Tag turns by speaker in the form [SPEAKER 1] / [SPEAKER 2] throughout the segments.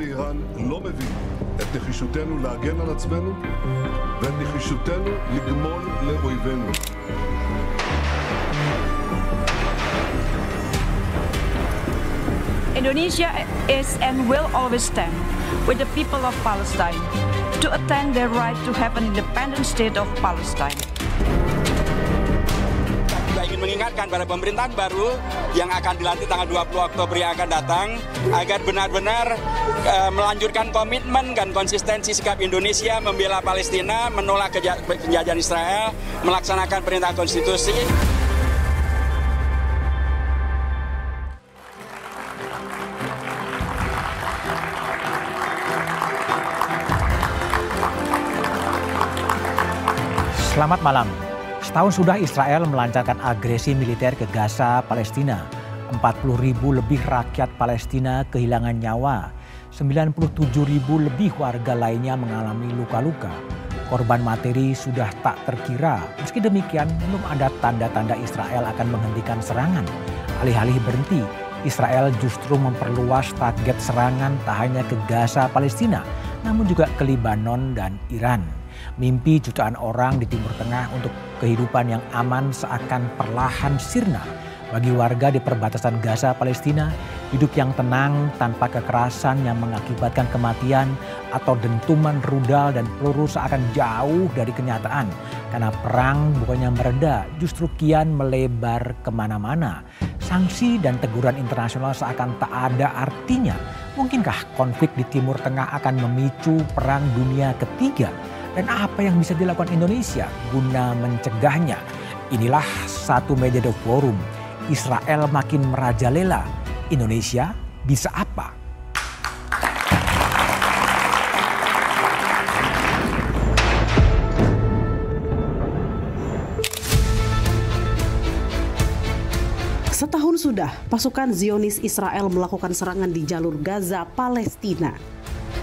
[SPEAKER 1] באיראן לא את נחישותנו להגן על עצמנו ואת נחישותנו לגמול לאויבינו. Indonesia is and will always stand with the people of Palestine to attain their right to have an independent state of Palestine.
[SPEAKER 2] diberikan pada pemerintahan baru yang akan dilantik tanggal 20 Oktober yang akan datang agar benar-benar e, melanjutkan komitmen dan konsistensi sikap Indonesia membela Palestina, menolak penjajahan Israel, melaksanakan perintah konstitusi.
[SPEAKER 3] Selamat malam. Setahun sudah Israel melancarkan agresi militer ke Gaza, Palestina. 40 ribu lebih rakyat Palestina kehilangan nyawa. 97 ribu lebih warga lainnya mengalami luka-luka. Korban materi sudah tak terkira. Meski demikian, belum ada tanda-tanda Israel akan menghentikan serangan. Alih-alih berhenti, Israel justru memperluas target serangan tak hanya ke Gaza, Palestina, namun juga ke Lebanon dan Iran. Mimpi jutaan orang di Timur Tengah untuk kehidupan yang aman seakan perlahan sirna bagi warga di perbatasan Gaza Palestina, hidup yang tenang tanpa kekerasan yang mengakibatkan kematian atau dentuman rudal dan peluru seakan jauh dari kenyataan. Karena perang bukannya mereda, justru kian melebar kemana-mana. Sanksi dan teguran internasional seakan tak ada artinya. Mungkinkah konflik di Timur Tengah akan memicu perang dunia ketiga? Dan apa yang bisa dilakukan Indonesia guna mencegahnya? Inilah satu media the forum. Israel makin merajalela. Indonesia bisa apa?
[SPEAKER 1] Setahun sudah, pasukan Zionis Israel melakukan serangan di jalur Gaza, Palestina.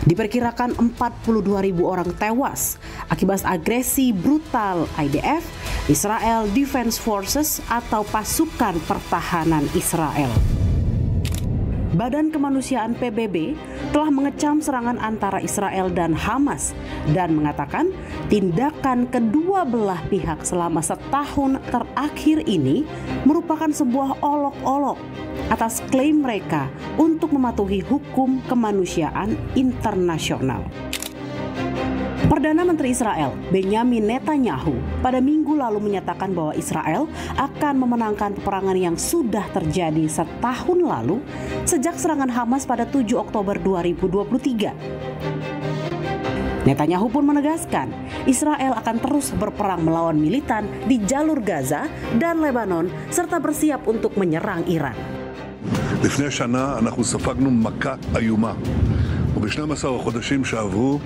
[SPEAKER 1] Diperkirakan 42 ribu orang tewas akibat agresi brutal IDF, Israel Defense Forces atau pasukan pertahanan Israel. Badan Kemanusiaan PBB telah mengecam serangan antara Israel dan Hamas dan mengatakan tindakan kedua belah pihak selama setahun terakhir ini merupakan sebuah olok-olok atas klaim mereka untuk mematuhi hukum kemanusiaan internasional. Perdana Menteri Israel Benjamin Netanyahu pada minggu lalu menyatakan bahwa Israel akan memenangkan peperangan yang sudah terjadi setahun lalu sejak serangan Hamas pada 7 Oktober 2023. Netanyahu pun menegaskan Israel akan terus berperang melawan militan di jalur Gaza dan Lebanon serta bersiap untuk menyerang Iran. וב-12 החודשים שעברו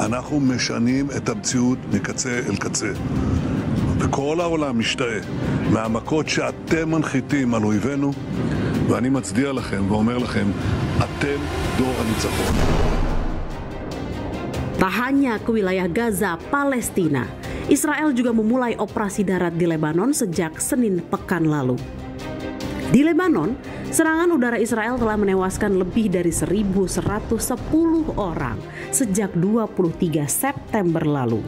[SPEAKER 1] אנחנו משנים את המציאות מקצה אל קצה. וכל העולם משתאה מהמכות שאתם מנחיתים על אויבינו, ואני מצדיע לכם ואומר לכם, אתם דור הניצחון. Tahannya ke wilayah Gaza, Palestina, Israel juga memulai operasi darat di Lebanon sejak Senin pekan lalu. Di Lebanon, Serangan udara Israel telah menewaskan lebih dari 1.110 orang sejak 23 September lalu.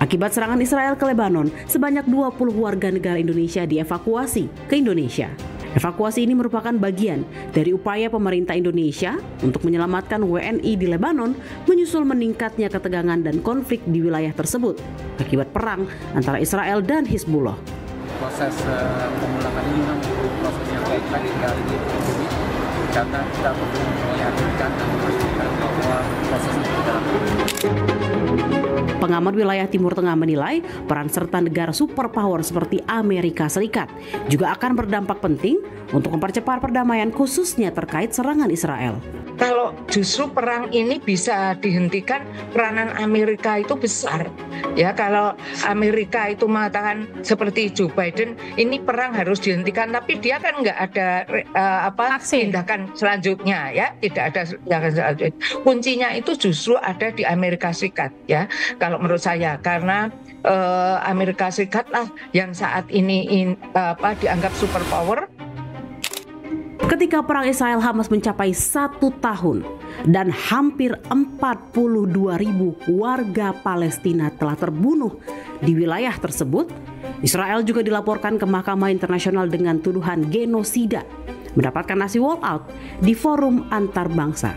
[SPEAKER 1] Akibat serangan Israel ke Lebanon, sebanyak 20 warga negara Indonesia dievakuasi ke Indonesia. Evakuasi ini merupakan bagian dari upaya pemerintah Indonesia untuk menyelamatkan WNI di Lebanon menyusul meningkatnya ketegangan dan konflik di wilayah tersebut akibat perang antara Israel dan Hizbullah.
[SPEAKER 2] Proses eh,
[SPEAKER 3] pemulangan ini baik kali ini jadi karena kita perlu
[SPEAKER 4] meyakinkan dan memastikan bahwa proses ini dalam
[SPEAKER 1] Pengamat wilayah Timur Tengah menilai peran serta negara superpower seperti Amerika Serikat juga akan berdampak penting untuk mempercepat perdamaian khususnya terkait serangan Israel kalau justru perang ini bisa dihentikan peranan Amerika itu besar ya kalau Amerika itu mengatakan seperti Joe Biden ini perang harus dihentikan tapi dia kan nggak ada uh, apa Aksi. tindakan selanjutnya ya
[SPEAKER 3] tidak ada tindakan selanjutnya kuncinya itu justru ada di Amerika Serikat ya kalau menurut saya karena uh, Amerika Serikat lah yang saat ini in, uh, apa dianggap superpower
[SPEAKER 1] Ketika perang Israel Hamas mencapai satu tahun dan hampir 42 ribu warga Palestina telah terbunuh di wilayah tersebut, Israel juga dilaporkan ke Mahkamah Internasional dengan tuduhan genosida, mendapatkan nasi walkout di forum antarbangsa.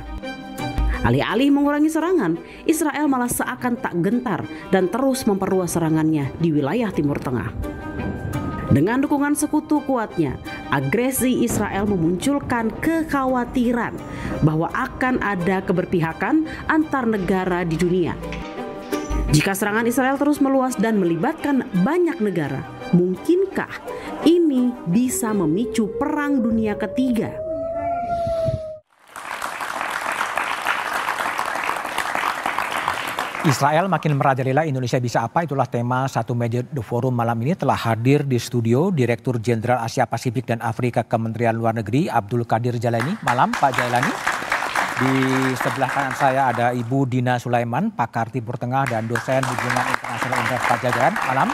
[SPEAKER 1] Alih-alih mengurangi serangan, Israel malah seakan tak gentar dan terus memperluas serangannya di wilayah Timur Tengah. Dengan dukungan sekutu kuatnya, agresi Israel memunculkan kekhawatiran bahwa akan ada keberpihakan antar negara di dunia. Jika serangan Israel terus meluas dan melibatkan banyak negara, mungkinkah ini bisa memicu Perang Dunia Ketiga?
[SPEAKER 3] Israel makin merajalela Indonesia bisa apa itulah tema satu meja The Forum malam ini telah hadir di studio Direktur Jenderal Asia Pasifik dan Afrika Kementerian Luar Negeri Abdul Kadir Jalani. Malam Pak Jalani. Di sebelah kanan saya ada Ibu Dina Sulaiman, pakar Timur Tengah dan dosen hubungan internasional Universitas Pajajaran. Malam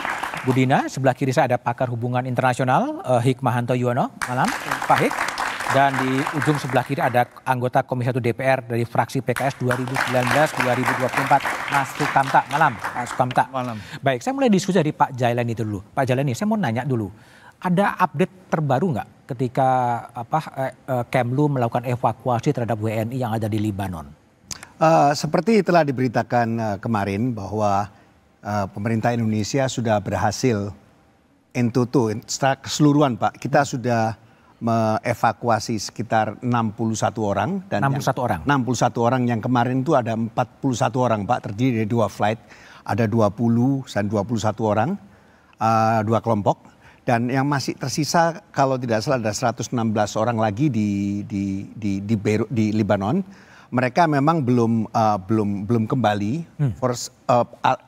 [SPEAKER 3] Bu Dina, sebelah kiri saya ada pakar hubungan internasional eh, Hikmahanto Yuwono. Malam Pak Hik. Dan di ujung sebelah kiri ada anggota Komisi 1 DPR dari fraksi PKS 2019-2024, Mas Sukamta. Malam, Mas Sukamta. Malam. Baik, saya mulai diskusi dari Pak Jailani itu dulu. Pak Jailani, saya mau nanya dulu. Ada update terbaru nggak ketika apa eh, eh Kemlu melakukan evakuasi terhadap
[SPEAKER 2] WNI yang ada di Libanon? Uh, seperti telah diberitakan uh, kemarin bahwa uh, pemerintah Indonesia sudah berhasil entutu secara keseluruhan Pak. Kita sudah mengevakuasi sekitar 61 orang dan 61 yang, orang. 61 orang yang kemarin itu ada 41 orang Pak terdiri dari dua flight, ada 20 dan 21 orang uh, dua kelompok dan yang masih tersisa kalau tidak salah ada 116 orang lagi di di di di, Beirut, di Lebanon mereka memang belum uh, belum belum kembali hmm. for, uh,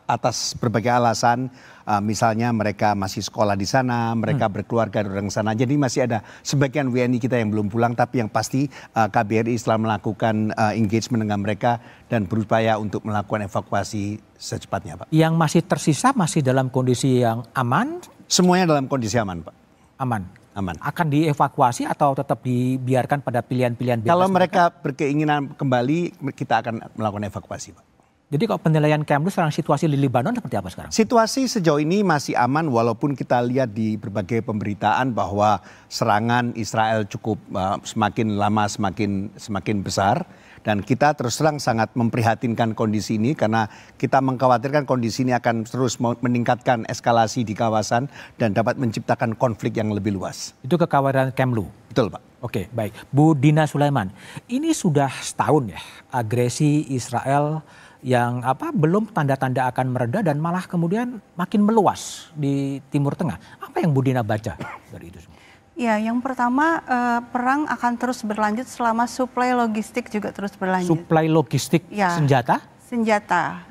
[SPEAKER 2] atas berbagai alasan uh, misalnya mereka masih sekolah di sana, mereka hmm. berkeluarga di orang sana. Jadi masih ada sebagian WNI kita yang belum pulang tapi yang pasti uh, KBRI Islam melakukan uh, engagement dengan mereka dan berupaya untuk melakukan evakuasi secepatnya, Pak. Yang
[SPEAKER 3] masih tersisa masih dalam kondisi yang aman? Semuanya dalam kondisi aman, Pak. Aman aman. Akan dievakuasi atau tetap dibiarkan pada pilihan-pilihan bebas? Kalau mereka, mereka
[SPEAKER 2] berkeinginan kembali, kita akan melakukan evakuasi, Pak. Jadi kalau penilaian Kemlu sekarang situasi di Lebanon seperti apa sekarang? Situasi sejauh ini masih aman walaupun kita lihat di berbagai pemberitaan bahwa serangan Israel cukup uh, semakin lama semakin semakin besar dan kita terus terang sangat memprihatinkan kondisi ini karena kita mengkhawatirkan kondisi ini akan terus meningkatkan eskalasi di kawasan dan dapat menciptakan konflik yang lebih luas. Itu kekhawatiran Kemlu? Betul Pak. Oke baik. Bu Dina Sulaiman, ini sudah
[SPEAKER 3] setahun ya agresi Israel yang apa belum tanda-tanda akan mereda dan malah kemudian makin meluas di Timur Tengah. Apa yang Bu Dina baca dari
[SPEAKER 5] itu? Ya, yang pertama uh, perang akan terus berlanjut selama suplai logistik juga terus berlanjut.
[SPEAKER 3] Suplai logistik ya. senjata?
[SPEAKER 5] Senjata.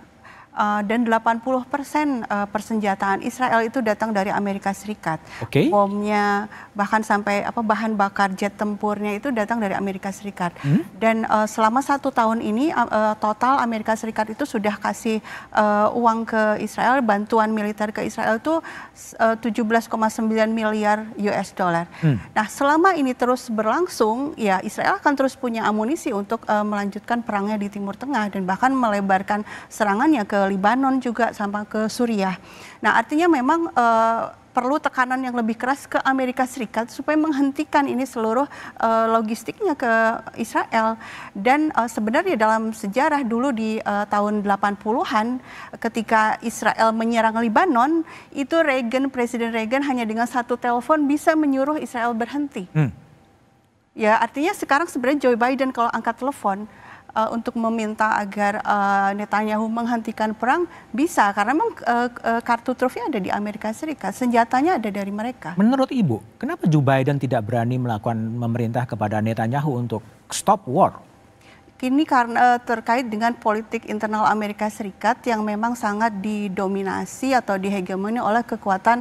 [SPEAKER 5] Eh, dan dan 80 persen uh, persenjataan Israel itu datang dari Amerika Serikat. Okay. Bomnya bahkan sampai apa bahan bakar jet tempurnya itu datang dari Amerika Serikat. Hmm? Dan uh, selama satu tahun ini uh, total Amerika Serikat itu sudah kasih uh, uang ke Israel, bantuan militer ke Israel itu uh, 17,9 miliar US dollar. Hmm. Nah selama ini terus berlangsung, ya Israel akan terus punya amunisi untuk uh, melanjutkan perangnya di Timur Tengah dan bahkan melebarkan serangannya ke Lebanon juga sampai ke Suriah. Nah artinya memang uh, perlu tekanan yang lebih keras ke Amerika Serikat supaya menghentikan ini seluruh uh, logistiknya ke Israel dan uh, sebenarnya dalam sejarah dulu di uh, tahun 80-an ketika Israel menyerang Lebanon itu Reagan Presiden Reagan hanya dengan satu telepon bisa menyuruh Israel berhenti. Hmm. Ya, artinya sekarang sebenarnya Joe Biden kalau angkat telepon uh, untuk meminta agar uh, Netanyahu menghentikan perang bisa karena memang uh, uh, kartu trofi ada di Amerika Serikat, senjatanya ada dari mereka.
[SPEAKER 3] Menurut Ibu, kenapa Joe Biden tidak berani melakukan memerintah kepada Netanyahu untuk stop war?
[SPEAKER 5] Ini karena terkait dengan politik internal Amerika Serikat yang memang sangat didominasi atau dihegemoni oleh kekuatan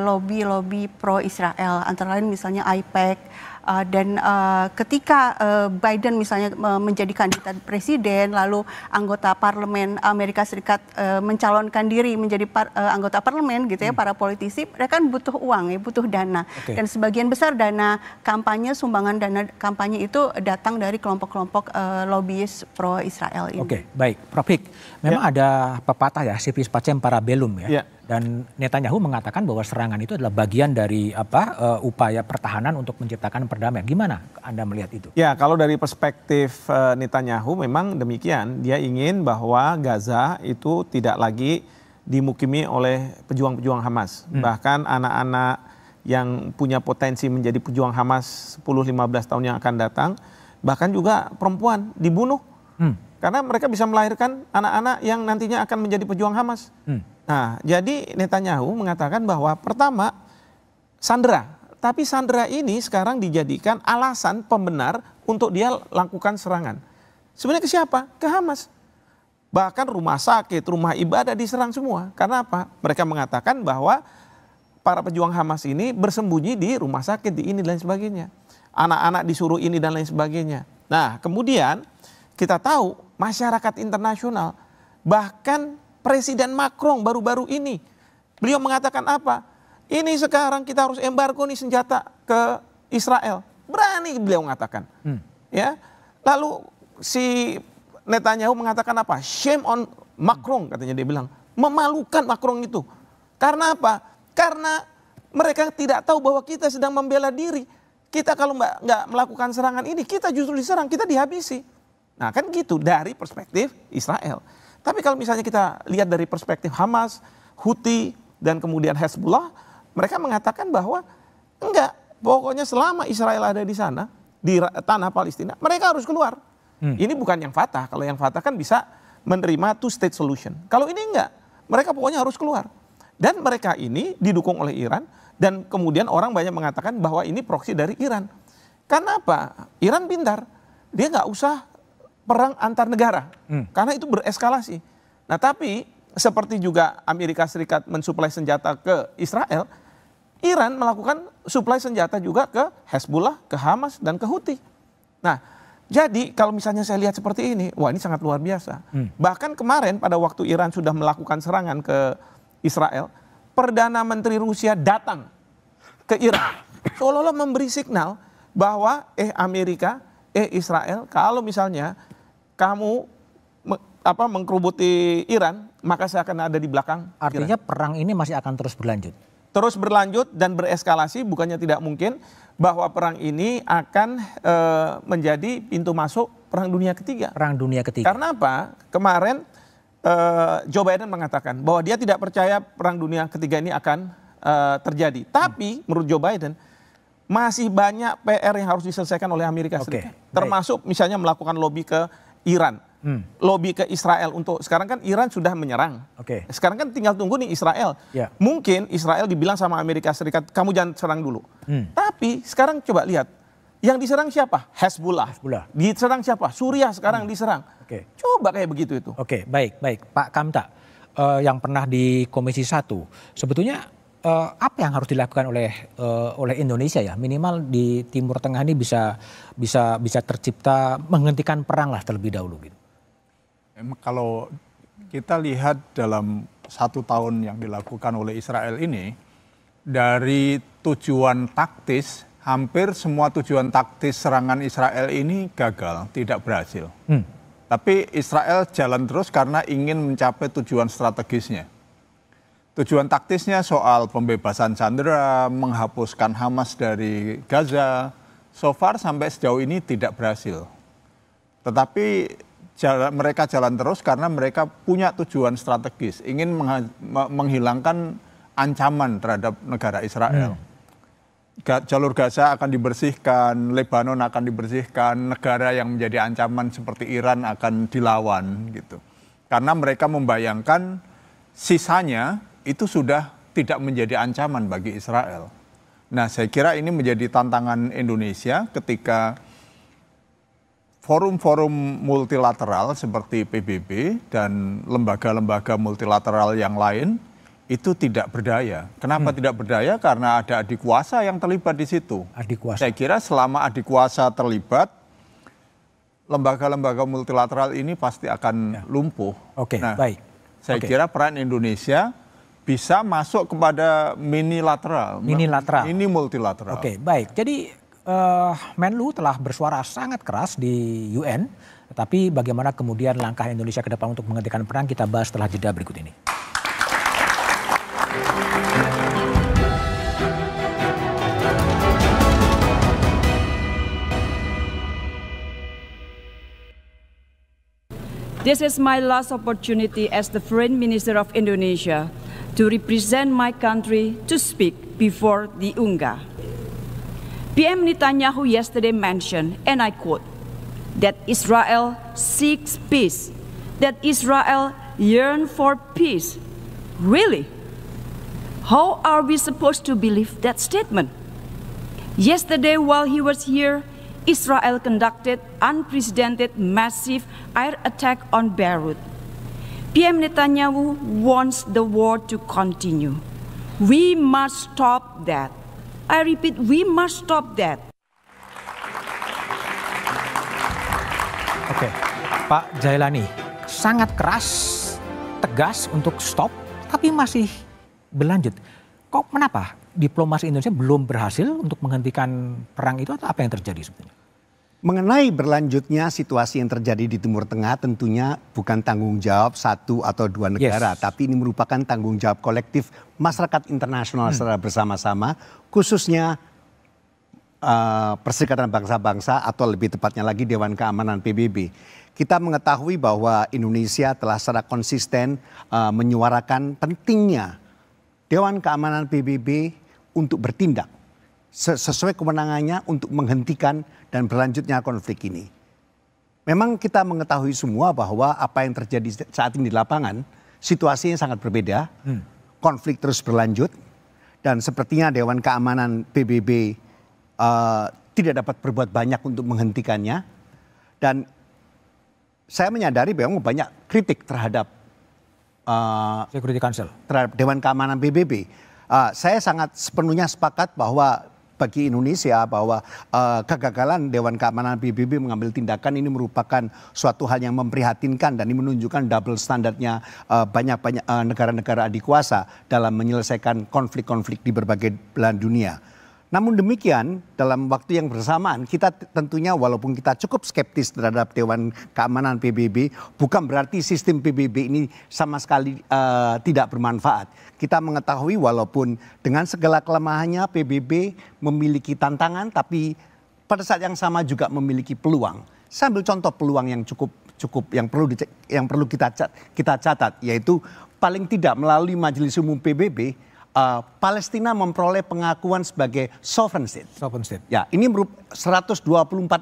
[SPEAKER 5] lobby-lobby uh, pro Israel, antara lain misalnya IPEC, Uh, dan uh, ketika uh, Biden misalnya uh, menjadi kandidat presiden, lalu anggota parlemen Amerika Serikat uh, mencalonkan diri menjadi par, uh, anggota parlemen gitu ya, hmm. para politisi, mereka kan butuh uang ya, butuh dana. Okay. Dan sebagian besar dana kampanye, sumbangan dana kampanye itu datang dari kelompok-kelompok uh, lobbyis pro Israel ini. Oke, okay,
[SPEAKER 3] baik, Prof. Hik, memang ya. ada pepatah ya, sifis pacem para ya. ya dan Netanyahu mengatakan bahwa serangan itu adalah bagian dari apa uh, upaya pertahanan untuk menciptakan perdamaian. Gimana Anda melihat itu?
[SPEAKER 6] Ya, kalau dari perspektif uh, Netanyahu memang demikian. Dia ingin bahwa Gaza itu tidak lagi dimukimi oleh pejuang-pejuang Hamas. Hmm. Bahkan anak-anak yang punya potensi menjadi pejuang Hamas 10-15 tahun yang akan datang, bahkan juga perempuan dibunuh. Hmm karena mereka bisa melahirkan anak-anak yang nantinya akan menjadi pejuang Hamas.
[SPEAKER 4] Hmm. Nah,
[SPEAKER 6] jadi Netanyahu mengatakan bahwa pertama Sandra, tapi Sandra ini sekarang dijadikan alasan pembenar untuk dia lakukan serangan. Sebenarnya ke siapa? Ke Hamas. Bahkan rumah sakit, rumah ibadah diserang semua. Karena apa? Mereka mengatakan bahwa para pejuang Hamas ini bersembunyi di rumah sakit, di ini dan lain sebagainya. Anak-anak disuruh ini dan lain sebagainya. Nah, kemudian kita tahu masyarakat internasional bahkan Presiden Macron baru-baru ini beliau mengatakan apa? Ini sekarang kita harus embargo nih senjata ke Israel. Berani beliau mengatakan. Hmm. Ya. Lalu si Netanyahu mengatakan apa? Shame on Macron katanya dia bilang. Memalukan Macron itu. Karena apa? Karena mereka tidak tahu bahwa kita sedang membela diri. Kita kalau nggak melakukan serangan ini, kita justru diserang, kita dihabisi. Nah kan gitu dari perspektif Israel. Tapi kalau misalnya kita lihat dari perspektif Hamas, Houthi, dan kemudian Hezbollah, mereka mengatakan bahwa enggak, pokoknya selama Israel ada di sana, di tanah Palestina, mereka harus keluar. Hmm. Ini bukan yang Fatah, kalau yang Fatah kan bisa menerima two state solution. Kalau ini enggak, mereka pokoknya harus keluar. Dan mereka ini didukung oleh Iran dan kemudian orang banyak mengatakan bahwa ini proksi dari Iran. Kenapa? Iran pintar. Dia nggak usah perang antar negara hmm. karena itu bereskalasi. Nah, tapi seperti juga Amerika Serikat mensuplai senjata ke Israel, Iran melakukan suplai senjata juga ke Hezbollah, ke Hamas dan ke Houthi. Nah, jadi kalau misalnya saya lihat seperti ini, wah ini sangat luar biasa. Hmm. Bahkan kemarin pada waktu Iran sudah melakukan serangan ke Israel, Perdana Menteri Rusia datang ke Iran seolah-olah memberi signal bahwa eh Amerika, eh Israel kalau misalnya kamu apa mengkerubuti Iran, maka saya akan ada di belakang. Artinya
[SPEAKER 3] Iran. perang ini masih akan terus berlanjut.
[SPEAKER 6] Terus berlanjut dan bereskalasi bukannya tidak mungkin bahwa perang ini akan e, menjadi pintu masuk perang dunia ketiga. Perang dunia ketiga. Karena apa? Kemarin e, Joe Biden mengatakan bahwa dia tidak percaya perang dunia ketiga ini akan e, terjadi. Tapi hmm. menurut Joe Biden masih banyak PR yang harus diselesaikan oleh Amerika Serikat. Termasuk misalnya melakukan lobby ke Iran. Hmm. Lobby ke Israel untuk sekarang kan Iran sudah menyerang. Oke. Okay. Sekarang kan tinggal tunggu nih Israel. Yeah. Mungkin Israel dibilang sama Amerika Serikat kamu jangan serang dulu. Hmm. Tapi sekarang coba lihat yang diserang siapa? Hezbollah. Hezbollah. Diserang siapa? Suriah sekarang hmm.
[SPEAKER 3] diserang. Oke. Okay. Coba kayak begitu itu. Oke, okay, baik, baik. Pak Kamta, uh, yang pernah di Komisi Satu sebetulnya uh, apa yang harus dilakukan oleh uh, oleh Indonesia ya minimal di Timur Tengah ini bisa bisa bisa tercipta menghentikan
[SPEAKER 7] perang lah terlebih dahulu gitu. kalau kita lihat dalam satu tahun yang dilakukan oleh Israel ini dari tujuan taktis hampir semua tujuan taktis serangan Israel ini gagal tidak berhasil. Hmm. Tapi Israel jalan terus karena ingin mencapai tujuan strategisnya Tujuan taktisnya soal pembebasan Sandera, menghapuskan Hamas dari Gaza, so far sampai sejauh ini tidak berhasil. Tetapi jalan, mereka jalan terus karena mereka punya tujuan strategis, ingin menghilangkan ancaman terhadap negara Israel. Hmm. Jalur Gaza akan dibersihkan, Lebanon akan dibersihkan, negara yang menjadi ancaman seperti Iran akan dilawan gitu. Karena mereka membayangkan sisanya itu sudah tidak menjadi ancaman bagi Israel. Nah, saya kira ini menjadi tantangan Indonesia ketika forum-forum multilateral seperti PBB dan lembaga-lembaga multilateral yang lain itu tidak berdaya. Kenapa hmm. tidak berdaya? Karena ada adik kuasa yang terlibat di situ. Adik kuasa. Saya kira selama adik kuasa terlibat, lembaga-lembaga multilateral ini pasti akan ya. lumpuh. Oke, okay, nah, baik. Saya okay. kira peran Indonesia bisa masuk kepada mini lateral. Mini lateral. Ini multilateral. Oke, okay,
[SPEAKER 3] baik. Jadi uh, Menlu telah bersuara sangat keras di UN, tapi bagaimana kemudian langkah Indonesia ke depan untuk menghentikan perang kita bahas setelah jeda berikut ini.
[SPEAKER 5] This is my last opportunity as the Foreign Minister of Indonesia to represent my country to speak before the UNGA. PM Netanyahu yesterday mentioned, and I quote, that Israel seeks peace, that Israel yearns for peace.
[SPEAKER 1] Really? How are we supposed to believe that statement? Yesterday, while he was here, Israel conducted unprecedented massive air attack on Beirut PM Netanyahu
[SPEAKER 5] wants the war to continue. We must stop that. I repeat,
[SPEAKER 1] we must stop that.
[SPEAKER 3] Oke, okay. Pak Jailani, sangat keras, tegas untuk stop, tapi masih berlanjut. Kok kenapa diplomasi Indonesia belum berhasil untuk menghentikan perang itu atau apa yang terjadi sebetulnya?
[SPEAKER 2] Mengenai berlanjutnya situasi yang terjadi di Timur Tengah tentunya bukan tanggung jawab satu atau dua negara, yes. tapi ini merupakan tanggung jawab kolektif masyarakat internasional hmm. secara bersama-sama, khususnya uh, Perserikatan Bangsa-Bangsa atau lebih tepatnya lagi Dewan Keamanan PBB. Kita mengetahui bahwa Indonesia telah secara konsisten uh, menyuarakan pentingnya Dewan Keamanan PBB untuk bertindak sesuai kemenangannya untuk menghentikan dan berlanjutnya konflik ini. Memang kita mengetahui semua bahwa apa yang terjadi saat ini di lapangan situasinya sangat berbeda, hmm. konflik terus berlanjut dan sepertinya Dewan Keamanan PBB uh, eh, tidak dapat berbuat banyak untuk menghentikannya dan saya menyadari memang banyak kritik terhadap uh, terhadap Dewan Keamanan PBB. Uh, eh, saya sangat sepenuhnya sepakat bahwa bagi Indonesia bahwa uh, kegagalan Dewan Keamanan PBB mengambil tindakan ini merupakan suatu hal yang memprihatinkan dan ini menunjukkan double standarnya uh, eh, banyak-banyak uh, negara-negara adik kuasa dalam menyelesaikan konflik-konflik di berbagai belahan dunia. Namun demikian, dalam waktu yang bersamaan, kita tentunya walaupun kita cukup skeptis terhadap Dewan Keamanan PBB, bukan berarti sistem PBB ini sama sekali uh, tidak bermanfaat. Kita mengetahui walaupun dengan segala kelemahannya PBB memiliki tantangan, tapi pada saat yang sama juga memiliki peluang. Saya ambil contoh peluang yang cukup cukup yang perlu dicek, yang perlu kita cat, kita catat yaitu paling tidak melalui Majelis Umum PBB uh, Palestina memperoleh pengakuan sebagai sovereign state. Sovereign state. Ya, ini 124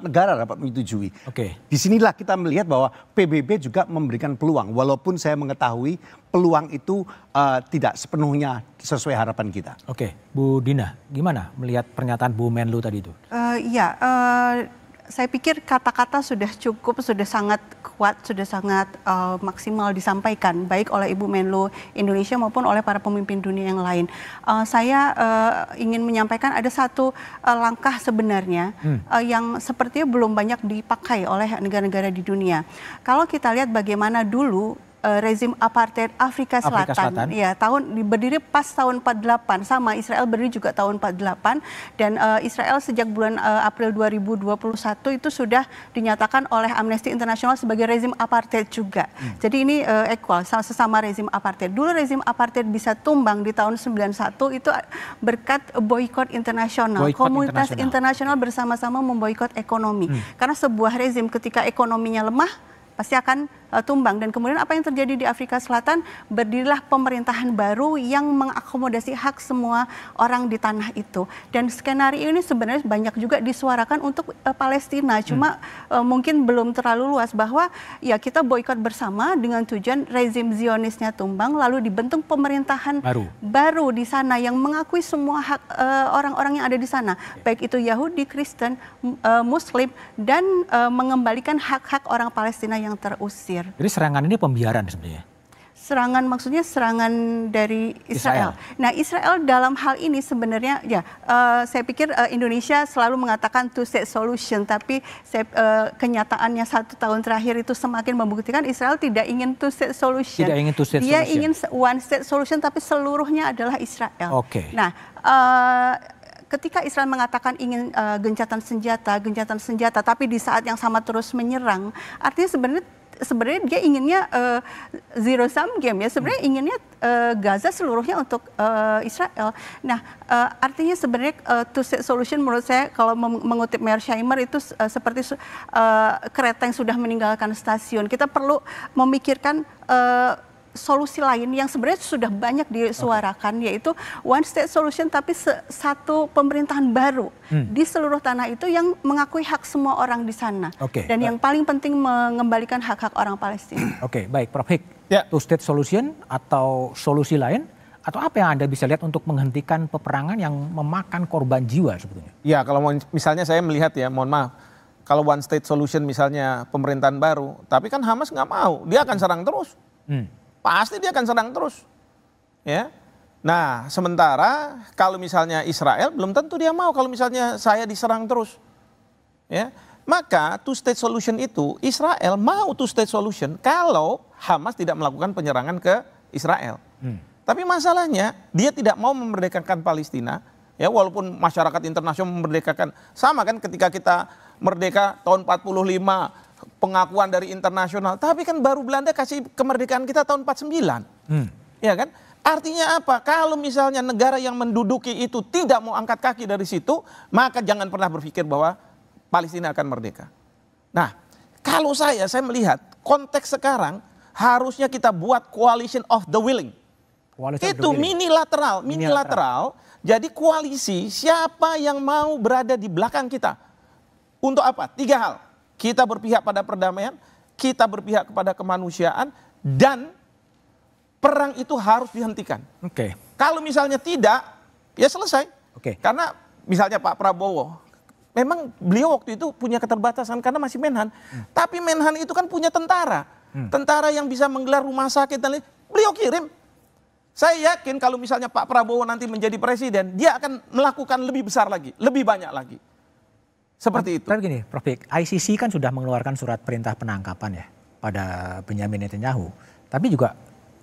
[SPEAKER 2] negara dapat menyetujui. Oke. Okay. Disinilah kita melihat bahwa PBB juga memberikan peluang, walaupun saya mengetahui peluang itu uh, tidak sepenuhnya sesuai harapan kita.
[SPEAKER 3] Oke, okay. Bu Dina, gimana melihat pernyataan Bu Menlu tadi itu?
[SPEAKER 5] Uh, ya, uh saya pikir kata-kata sudah cukup, sudah sangat kuat, sudah sangat uh, maksimal disampaikan baik oleh Ibu Menlu Indonesia maupun oleh para pemimpin dunia yang lain. Uh, saya uh, ingin menyampaikan ada satu uh, langkah sebenarnya hmm. uh, yang sepertinya belum banyak dipakai oleh negara-negara di dunia. Kalau kita lihat bagaimana dulu Eh, rezim apartheid Afrika Selatan. Afrika Selatan. Ya, tahun berdiri pas tahun 48 sama Israel berdiri juga tahun 48 dan uh, Israel sejak bulan uh, April 2021 itu sudah dinyatakan oleh Amnesty International sebagai rezim apartheid juga. Hmm. Jadi ini uh, equal sesama rezim apartheid. Dulu rezim apartheid bisa tumbang di tahun 91 itu berkat boykot internasional. Komunitas internasional bersama-sama memboykot ekonomi. Hmm. Karena sebuah rezim ketika ekonominya lemah pasti akan uh, tumbang dan kemudian apa yang terjadi di Afrika Selatan berdirilah pemerintahan baru yang mengakomodasi hak semua orang di tanah itu dan skenario ini sebenarnya banyak juga disuarakan untuk uh, Palestina hmm. cuma hmm. uh, mungkin belum terlalu luas bahwa ya kita boykot bersama dengan tujuan rezim Zionisnya tumbang lalu dibentuk pemerintahan baru, baru di sana yang mengakui semua hak orang-orang uh, yang ada di sana baik itu Yahudi, Kristen, uh, Muslim dan uh, mengembalikan hak-hak orang Palestina yang yang terusir.
[SPEAKER 3] Jadi serangan ini pembiaran sebenarnya?
[SPEAKER 5] Serangan maksudnya serangan dari Israel. Israel. Nah Israel dalam hal ini sebenarnya ya uh, saya pikir uh, Indonesia selalu mengatakan two state solution, tapi saya, uh, kenyataannya satu tahun terakhir itu semakin membuktikan Israel tidak ingin two state solution. Tidak ingin two state Dia solution. Dia ingin one state solution, tapi seluruhnya adalah Israel. Oke. Okay. Nah. Uh, ketika Israel mengatakan ingin uh, gencatan senjata, gencatan senjata, tapi di saat yang sama terus menyerang, artinya sebenarnya sebenarnya dia inginnya uh, zero sum game ya sebenarnya hmm. inginnya uh, Gaza seluruhnya untuk uh, Israel. Nah uh, artinya sebenarnya uh, two state solution menurut saya kalau mengutip Mayor Shimer itu uh, seperti uh, kereta yang sudah meninggalkan stasiun. Kita perlu memikirkan uh, solusi lain yang sebenarnya sudah banyak disuarakan okay. yaitu one state solution tapi satu pemerintahan baru hmm. di seluruh tanah itu yang mengakui hak semua orang di sana okay. dan baik. yang paling penting mengembalikan hak-hak orang Palestina.
[SPEAKER 3] Oke, okay, baik Prof Hik. Yeah. Two state solution atau solusi lain atau apa yang Anda bisa lihat untuk menghentikan peperangan yang memakan korban jiwa
[SPEAKER 4] sebetulnya?
[SPEAKER 6] Ya, kalau misalnya saya melihat ya, mohon maaf kalau one state solution misalnya pemerintahan baru, tapi kan Hamas nggak mau, dia akan serang terus. Hmm pasti dia akan serang terus. Ya. Nah, sementara kalau misalnya Israel belum tentu dia mau kalau misalnya saya diserang terus. Ya. Maka two state solution itu Israel mau two state solution kalau Hamas tidak melakukan penyerangan ke Israel. Hmm. Tapi masalahnya dia tidak mau memerdekakan Palestina ya walaupun masyarakat internasional memerdekakan sama kan ketika kita merdeka tahun 45 pengakuan dari internasional. Tapi kan baru Belanda kasih kemerdekaan kita tahun 49. Hmm. Ya kan? Artinya apa? Kalau misalnya negara yang menduduki itu tidak mau angkat kaki dari situ, maka jangan pernah berpikir bahwa Palestina akan merdeka. Nah, kalau saya saya melihat konteks sekarang harusnya kita buat coalition of the willing. Koalisi itu lateral, mini lateral, Jadi koalisi siapa yang mau berada di belakang kita? Untuk apa? Tiga hal. Kita berpihak pada perdamaian, kita berpihak kepada kemanusiaan dan perang itu harus dihentikan. Oke. Okay. Kalau misalnya tidak, ya selesai. Oke. Okay. Karena misalnya Pak Prabowo memang beliau waktu itu punya keterbatasan karena masih Menhan. Hmm. Tapi Menhan itu kan punya tentara. Hmm. Tentara yang bisa menggelar rumah sakit dan lain. Beliau kirim. Saya yakin kalau misalnya Pak Prabowo nanti menjadi presiden, dia akan melakukan lebih besar lagi, lebih banyak lagi.
[SPEAKER 3] Seperti itu. Tapi kan gini, Prof. Bik, ICC kan sudah mengeluarkan surat perintah penangkapan ya pada Benyamin Netanyahu. Tapi juga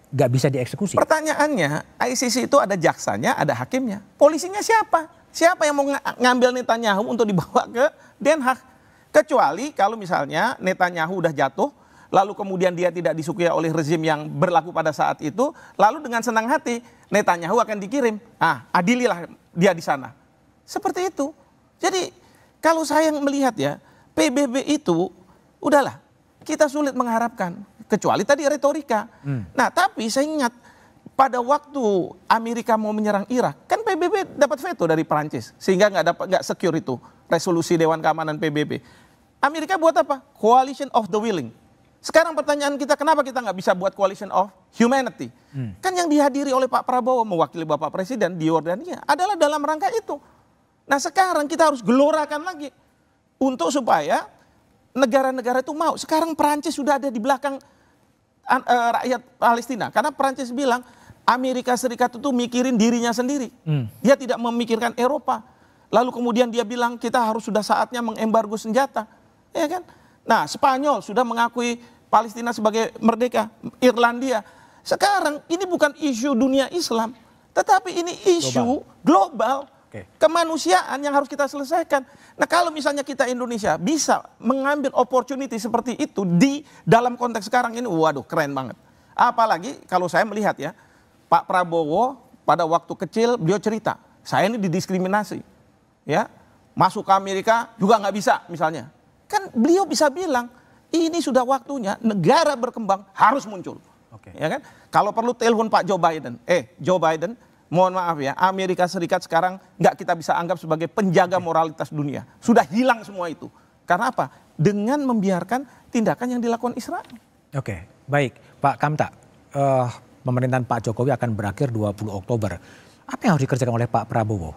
[SPEAKER 3] nggak bisa dieksekusi. Pertanyaannya, ICC itu ada jaksanya, ada hakimnya. Polisinya siapa? Siapa yang mau
[SPEAKER 6] ngambil Netanyahu untuk dibawa ke Den Haag? Kecuali kalau misalnya Netanyahu udah jatuh, lalu kemudian dia tidak disukai oleh rezim yang berlaku pada saat itu, lalu dengan senang hati Netanyahu akan dikirim. Ah, adililah dia di sana. Seperti itu. Jadi kalau saya melihat ya, PBB itu udahlah kita sulit mengharapkan kecuali tadi retorika. Hmm. Nah, tapi saya ingat pada waktu Amerika mau menyerang Irak, kan PBB dapat veto dari Perancis sehingga nggak dapat nggak secure itu resolusi Dewan Keamanan PBB. Amerika buat apa? Coalition of the Willing. Sekarang pertanyaan kita kenapa kita nggak bisa buat Coalition of Humanity? Hmm. Kan yang dihadiri oleh Pak Prabowo mewakili Bapak Presiden di Yordania adalah dalam rangka itu Nah sekarang kita harus gelorakan lagi untuk supaya negara-negara itu mau. Sekarang Perancis sudah ada di belakang eh, rakyat Palestina karena Perancis bilang Amerika Serikat itu mikirin dirinya sendiri. Hmm. Dia tidak memikirkan Eropa. Lalu kemudian dia bilang kita harus sudah saatnya mengembargo senjata. Ya kan? Nah, Spanyol sudah mengakui Palestina sebagai merdeka, Irlandia. Sekarang ini bukan isu dunia Islam, tetapi ini isu global. global Okay. Kemanusiaan yang harus kita selesaikan. Nah kalau misalnya kita Indonesia bisa mengambil opportunity seperti itu di dalam konteks sekarang ini, waduh keren banget. Apalagi kalau saya melihat ya, Pak Prabowo pada waktu kecil beliau cerita, saya ini didiskriminasi. ya Masuk ke Amerika juga nggak bisa misalnya. Kan beliau bisa bilang, ini sudah waktunya negara berkembang harus muncul. Okay. Ya kan? Kalau perlu telepon Pak Joe Biden. Eh, Joe Biden, mohon maaf ya, Amerika Serikat sekarang nggak kita bisa anggap sebagai penjaga moralitas dunia. Sudah hilang semua itu. Karena apa? Dengan membiarkan tindakan yang dilakukan Israel.
[SPEAKER 3] Oke, baik. Pak Kamta, uh, pemerintahan Pak Jokowi akan berakhir 20 Oktober. Apa yang harus dikerjakan oleh Pak Prabowo?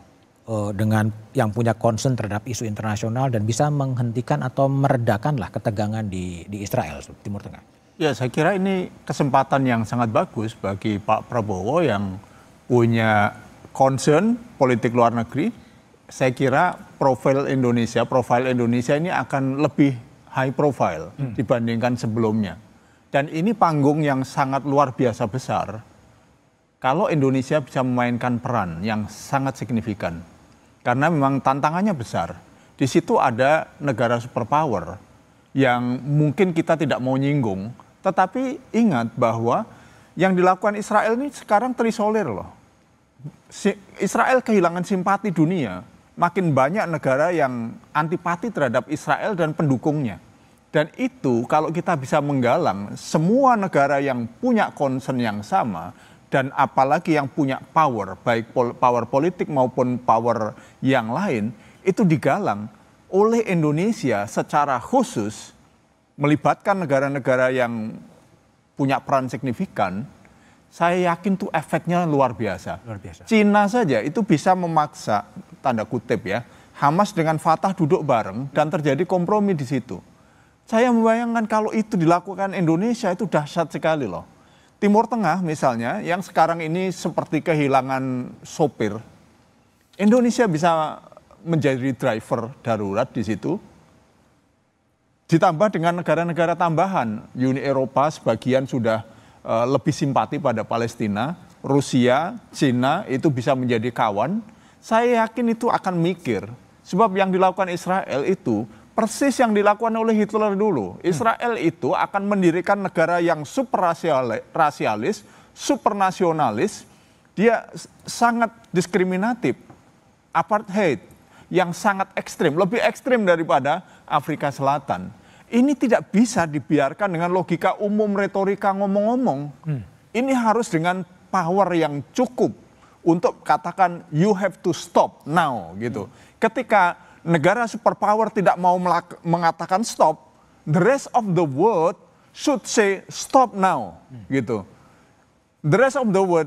[SPEAKER 3] Eh, dengan yang punya concern terhadap isu internasional dan bisa menghentikan atau meredakanlah ketegangan di, di Israel, Timur Tengah.
[SPEAKER 7] Ya, saya kira ini kesempatan yang sangat bagus bagi Pak Prabowo yang punya concern politik luar negeri, saya kira profil Indonesia, profil Indonesia ini akan lebih high profile hmm. dibandingkan sebelumnya. Dan ini panggung yang sangat luar biasa besar kalau Indonesia bisa memainkan peran yang sangat signifikan. Karena memang tantangannya besar. Di situ ada negara superpower yang mungkin kita tidak mau nyinggung, tetapi ingat bahwa yang dilakukan Israel ini sekarang terisolir loh Israel kehilangan simpati dunia, makin banyak negara yang antipati terhadap Israel dan pendukungnya. Dan itu kalau kita bisa menggalang semua negara yang punya concern yang sama dan apalagi yang punya power, baik pol power politik maupun power yang lain, itu digalang oleh Indonesia secara khusus melibatkan negara-negara yang punya peran signifikan saya yakin tuh efeknya luar biasa. Luar biasa. Cina saja itu bisa memaksa tanda kutip ya Hamas dengan Fatah duduk bareng dan terjadi kompromi di situ. Saya membayangkan kalau itu dilakukan Indonesia itu dahsyat sekali loh. Timur Tengah misalnya yang sekarang ini seperti kehilangan sopir. Indonesia bisa menjadi driver darurat di situ. Ditambah dengan negara-negara tambahan, Uni Eropa sebagian sudah Eh, lebih simpati pada Palestina, Rusia, Cina itu bisa menjadi kawan, saya yakin itu akan mikir. Sebab yang dilakukan Israel itu persis yang dilakukan oleh Hitler dulu. Hmm. Israel itu akan mendirikan negara yang super rasialis, supernasionalis, dia sangat diskriminatif, apartheid yang sangat ekstrim, lebih ekstrim daripada Afrika Selatan. Ini tidak bisa dibiarkan dengan logika umum retorika ngomong-ngomong. Hmm. Ini harus dengan power yang cukup untuk katakan you have to stop now gitu. Hmm. Ketika negara superpower tidak mau mengatakan stop, the rest of the world should say stop now hmm. gitu. The rest of the world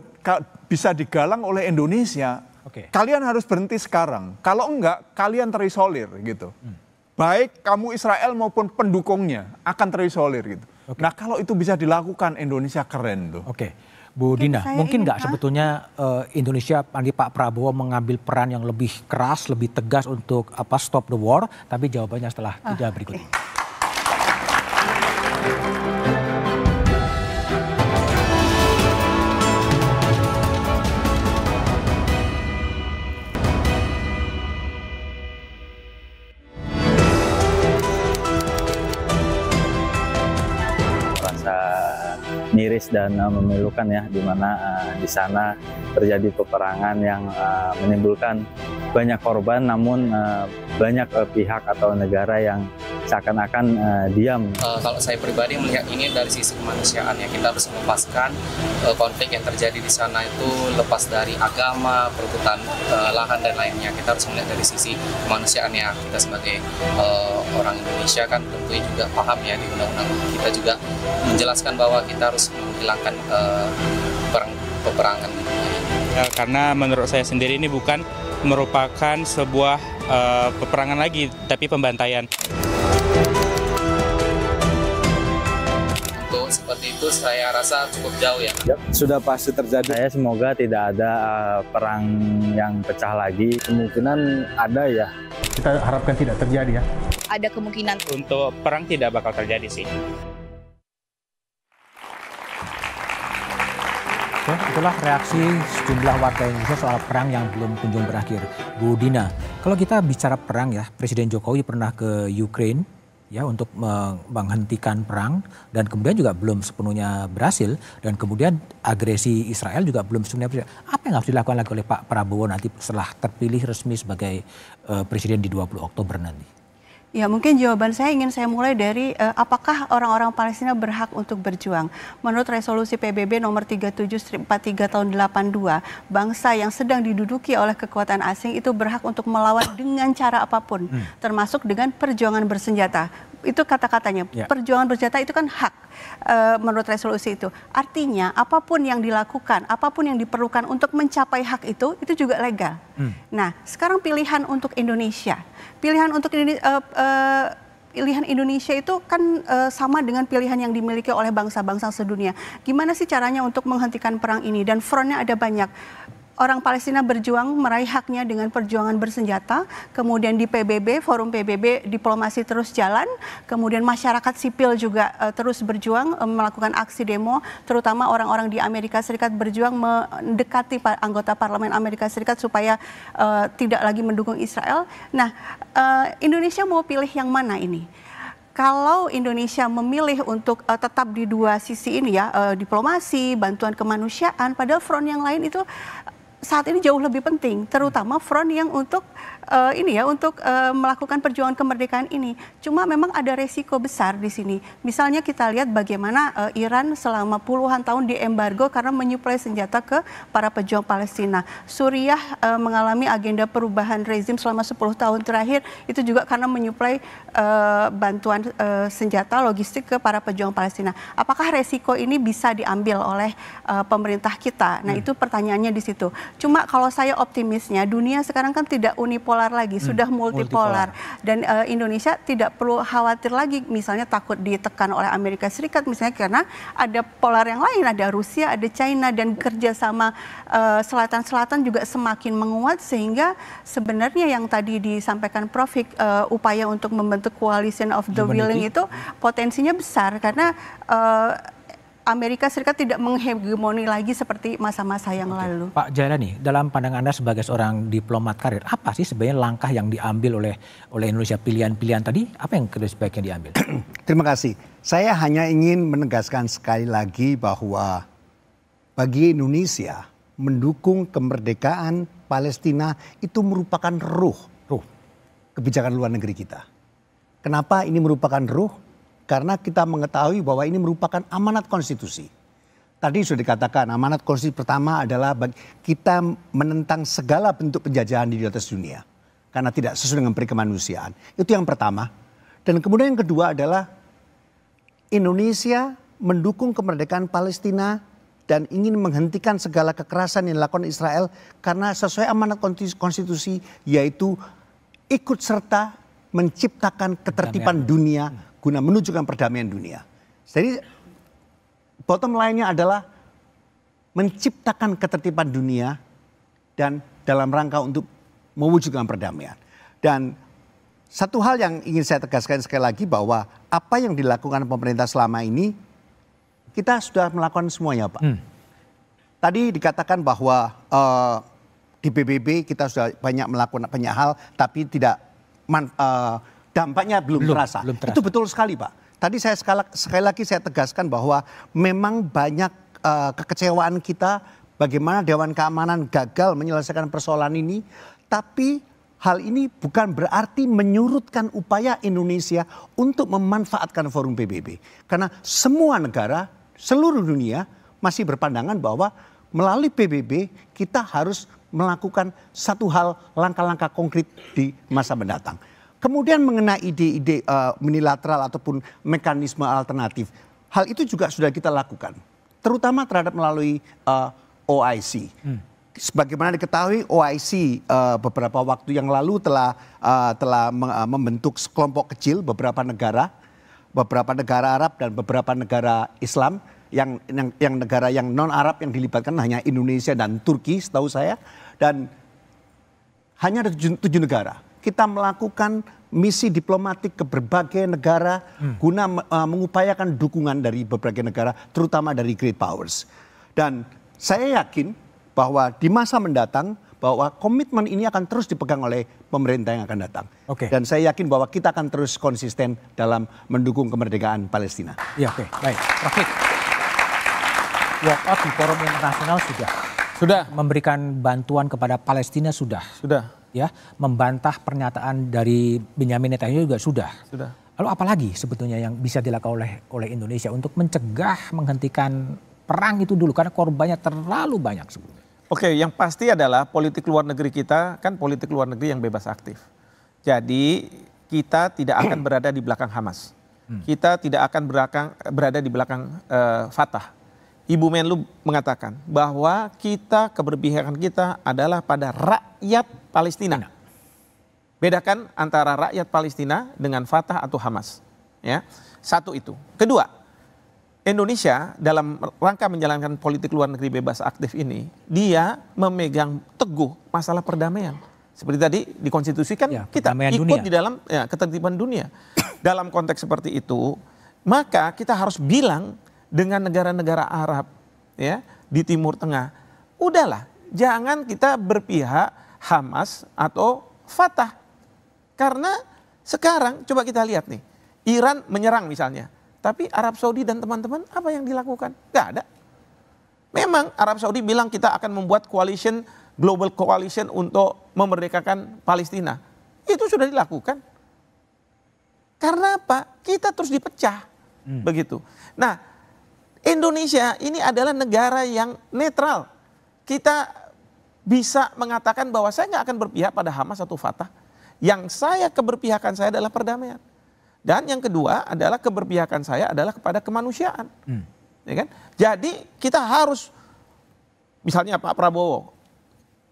[SPEAKER 7] bisa digalang oleh Indonesia. Okay. Kalian harus berhenti sekarang. Kalau enggak, kalian terisolir gitu. Hmm baik kamu Israel maupun pendukungnya akan terisolir gitu. Okay. Nah kalau itu bisa dilakukan Indonesia keren tuh. Oke. Okay. Bu Dina, mungkin
[SPEAKER 3] nggak sebetulnya uh, Indonesia nanti Pak Prabowo mengambil peran yang lebih keras, lebih tegas untuk apa stop the war, tapi jawabannya setelah tidak oh, ah, berikut. Okay. miris dan uh, memilukan ya di mana uh, di sana terjadi peperangan yang uh, menimbulkan banyak korban namun uh, banyak uh, pihak atau negara yang seakan-akan uh, diam.
[SPEAKER 1] Uh, kalau saya pribadi melihat ini dari sisi kemanusiaan ya kita harus melepaskan uh, konflik yang terjadi di sana itu lepas dari agama, perebutan uh, lahan dan lainnya. Kita harus melihat dari sisi kemanusiaan ya kita sebagai uh, orang Indonesia kan tentunya juga paham ya di undang-undang kita juga menjelaskan bahwa kita harus menghilangkan uh, perang peperangan.
[SPEAKER 3] Ya, karena menurut saya sendiri ini bukan merupakan sebuah uh, peperangan lagi, tapi pembantaian.
[SPEAKER 1] seperti itu saya rasa cukup jauh ya. Yep,
[SPEAKER 3] ya, sudah pasti terjadi. Saya semoga tidak ada eh, perang yang pecah lagi. Kemungkinan ada ya. Kita harapkan tidak terjadi ya.
[SPEAKER 1] Ada kemungkinan. Untuk
[SPEAKER 3] perang tidak bakal terjadi sih. Oke, itulah reaksi sejumlah warga Indonesia soal perang yang belum kunjung berakhir. Bu Dina, kalau kita bicara perang ya, Presiden Jokowi pernah ke Ukraine ya untuk menghentikan perang dan kemudian juga belum sepenuhnya berhasil dan kemudian agresi Israel juga belum sepenuhnya berhasil. Apa yang harus dilakukan lagi oleh Pak Prabowo nanti setelah terpilih resmi sebagai uh, presiden di 20 Oktober nanti?
[SPEAKER 5] Ya, mungkin jawaban saya ingin saya mulai dari uh, apakah orang-orang Palestina berhak untuk berjuang? Menurut resolusi PBB nomor 3743 tahun 82, bangsa yang sedang diduduki oleh kekuatan asing itu berhak untuk melawan dengan cara apapun, hmm. termasuk dengan perjuangan bersenjata itu kata-katanya yeah. perjuangan bersenjata itu kan hak e, menurut resolusi itu. Artinya apapun yang dilakukan, apapun yang diperlukan untuk mencapai hak itu itu juga legal. Hmm. Nah, sekarang pilihan untuk Indonesia. Pilihan untuk Indonesia e, eh, e, eh, pilihan Indonesia itu kan e, sama dengan pilihan yang dimiliki oleh bangsa-bangsa sedunia. Gimana sih caranya untuk menghentikan perang ini dan frontnya ada banyak orang Palestina berjuang meraih haknya dengan perjuangan bersenjata, kemudian di PBB, forum PBB diplomasi terus jalan, kemudian masyarakat sipil juga e, terus berjuang e, melakukan aksi demo, terutama orang-orang di Amerika Serikat berjuang mendekati anggota parlemen Amerika Serikat supaya e, tidak lagi mendukung Israel. Nah, e, Indonesia mau pilih yang mana ini? kalau Indonesia memilih untuk uh, tetap di dua sisi ini ya uh, diplomasi bantuan kemanusiaan padahal front yang lain itu saat ini jauh lebih penting, terutama front yang untuk uh, ini ya untuk uh, melakukan perjuangan kemerdekaan ini. Cuma memang ada resiko besar di sini. Misalnya kita lihat bagaimana uh, Iran selama puluhan tahun diembargo karena menyuplai senjata ke para pejuang Palestina. Suriah uh, mengalami agenda perubahan rezim selama 10 tahun terakhir itu juga karena menyuplai uh, bantuan uh, senjata logistik ke para pejuang Palestina. Apakah resiko ini bisa diambil oleh uh, pemerintah kita? Nah, hmm. itu pertanyaannya di situ. Cuma kalau saya optimisnya dunia sekarang kan tidak unipolar Polar lagi, hmm. sudah multipolar. multipolar. Dan uh, Indonesia tidak perlu khawatir lagi misalnya takut ditekan oleh Amerika Serikat misalnya karena ada polar yang lain, ada Rusia, ada China dan kerjasama eh, selatan-selatan uh, juga semakin menguat sehingga sebenarnya yang tadi disampaikan Prof uh, upaya untuk membentuk coalition of the Humanity. willing itu potensinya besar karena uh, Amerika Serikat tidak menghegemoni lagi seperti masa-masa yang Oke. lalu.
[SPEAKER 3] Pak Jaya nih, dalam pandangan Anda sebagai seorang diplomat karir, apa sih sebenarnya langkah yang diambil
[SPEAKER 2] oleh oleh Indonesia pilihan-pilihan tadi? Apa yang sebaiknya diambil? Terima kasih. Saya hanya ingin menegaskan sekali lagi bahwa bagi Indonesia mendukung kemerdekaan Palestina itu merupakan ruh, ruh kebijakan luar negeri kita. Kenapa ini merupakan ruh? Karena kita mengetahui bahwa ini merupakan amanat konstitusi. Tadi sudah dikatakan amanat konstitusi pertama adalah bagi kita menentang segala bentuk penjajahan di atas dunia. Karena tidak sesuai dengan perikemanusiaan. Itu yang pertama. Dan kemudian yang kedua adalah Indonesia mendukung kemerdekaan Palestina dan ingin menghentikan segala kekerasan yang dilakukan Israel karena sesuai amanat konstitusi yaitu ikut serta menciptakan ketertiban dunia hmm guna menunjukkan perdamaian dunia. Jadi bottom line-nya adalah menciptakan ketertiban dunia dan dalam rangka untuk mewujudkan perdamaian. Dan satu hal yang ingin saya tegaskan sekali lagi bahwa apa yang dilakukan pemerintah selama ini kita sudah melakukan semuanya, Pak. Hmm. Tadi dikatakan bahwa uh, di PBB kita sudah banyak melakukan banyak hal, tapi tidak man, uh, dampaknya belum, belum, terasa. belum terasa. Itu betul sekali Pak. Tadi saya sekali, sekali lagi saya tegaskan bahwa memang banyak uh, kekecewaan kita bagaimana Dewan Keamanan gagal menyelesaikan persoalan ini. Tapi hal ini bukan berarti menyurutkan upaya Indonesia untuk memanfaatkan forum PBB. Karena semua negara, seluruh dunia masih berpandangan bahwa melalui PBB kita harus melakukan satu hal langkah-langkah konkret di masa mendatang. Kemudian mengenai ide-ide uh, unilateral ataupun mekanisme alternatif, hal itu juga sudah kita lakukan, terutama terhadap melalui uh, eh, OIC. Hmm. Sebagaimana diketahui, OIC uh, eh, beberapa waktu yang lalu telah uh, telah membentuk sekelompok kecil beberapa negara, beberapa negara Arab dan beberapa negara Islam yang yang, yang negara yang non Arab yang dilibatkan hanya Indonesia dan Turki, setahu saya, dan hanya ada tujuh, tujuh negara kita melakukan misi diplomatik ke berbagai negara hmm. guna uh, mengupayakan dukungan dari berbagai negara terutama dari great powers. Dan saya yakin bahwa di masa mendatang bahwa komitmen ini akan terus dipegang oleh pemerintah yang akan datang. Okay. Dan saya yakin bahwa kita akan terus konsisten dalam mendukung kemerdekaan Palestina. Iya, oke. Okay.
[SPEAKER 3] Baik. Rafik. Walk ya, out di forum internasional sudah. Sudah. Memberikan bantuan kepada Palestina sudah. Sudah ya membantah pernyataan dari Benjamin Netanyahu juga sudah. Sudah. Lalu apalagi sebetulnya yang bisa dilakukan oleh oleh Indonesia untuk mencegah menghentikan perang itu dulu karena korbannya terlalu banyak sebetulnya.
[SPEAKER 6] Oke, yang pasti adalah politik luar negeri kita kan politik luar negeri yang bebas aktif. Jadi kita tidak akan berada di belakang Hamas. Hmm. Kita tidak akan berada di belakang uh, Fatah Ibu Menlu mengatakan bahwa kita keberpihakan kita adalah pada rakyat Palestina. Bedakan antara rakyat Palestina dengan Fatah atau Hamas. Ya, satu itu. Kedua, Indonesia dalam rangka menjalankan politik luar negeri bebas aktif ini, dia memegang teguh masalah perdamaian. Seperti tadi di konstitusi ya, kita ikut dunia. di dalam ya, ketertiban dunia. dalam konteks seperti itu, maka kita harus bilang dengan negara-negara Arab ya di Timur Tengah. Udahlah, jangan kita berpihak Hamas atau Fatah. Karena sekarang coba kita lihat nih, Iran menyerang misalnya. Tapi Arab Saudi dan teman-teman apa yang dilakukan? Gak ada. Memang Arab Saudi bilang kita akan membuat coalition, global coalition untuk memerdekakan Palestina. Itu sudah dilakukan. Karena apa? Kita terus dipecah. Hmm. Begitu. Nah Indonesia ini adalah negara yang netral. Kita bisa mengatakan bahwa saya nggak akan berpihak pada Hamas atau Fatah. Yang saya keberpihakan saya adalah perdamaian. Dan yang kedua adalah keberpihakan saya adalah kepada kemanusiaan. Hmm. Ya kan? Jadi kita harus misalnya Pak Prabowo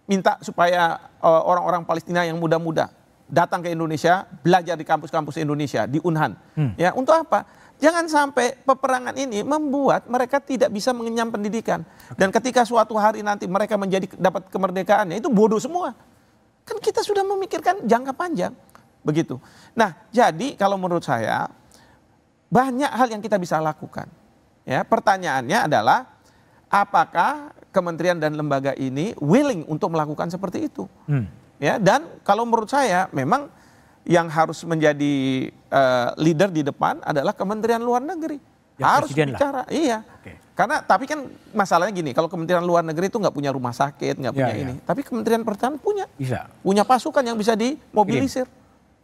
[SPEAKER 6] minta supaya eh, orang-orang Palestina yang muda-muda datang ke Indonesia, belajar di kampus-kampus Indonesia di Unhan. Hmm. Ya, untuk apa? Jangan sampai peperangan ini membuat mereka tidak bisa mengenyam pendidikan. Dan ketika suatu hari nanti mereka menjadi dapat kemerdekaannya itu bodoh semua. Kan kita sudah memikirkan jangka panjang. Begitu. Nah, jadi kalau menurut saya banyak hal yang kita bisa lakukan. Ya, pertanyaannya adalah apakah kementerian dan lembaga ini willing untuk melakukan seperti itu? Hmm. Ya, dan kalau menurut saya memang yang harus menjadi uh, leader di depan adalah Kementerian Luar Negeri. Ya, harus bicara, lah. iya. Okay. Karena tapi kan masalahnya gini, kalau Kementerian Luar Negeri itu nggak punya rumah sakit, nggak ya, punya ya. ini. Tapi Kementerian Pertahanan punya, bisa. punya pasukan yang bisa dimobilisir,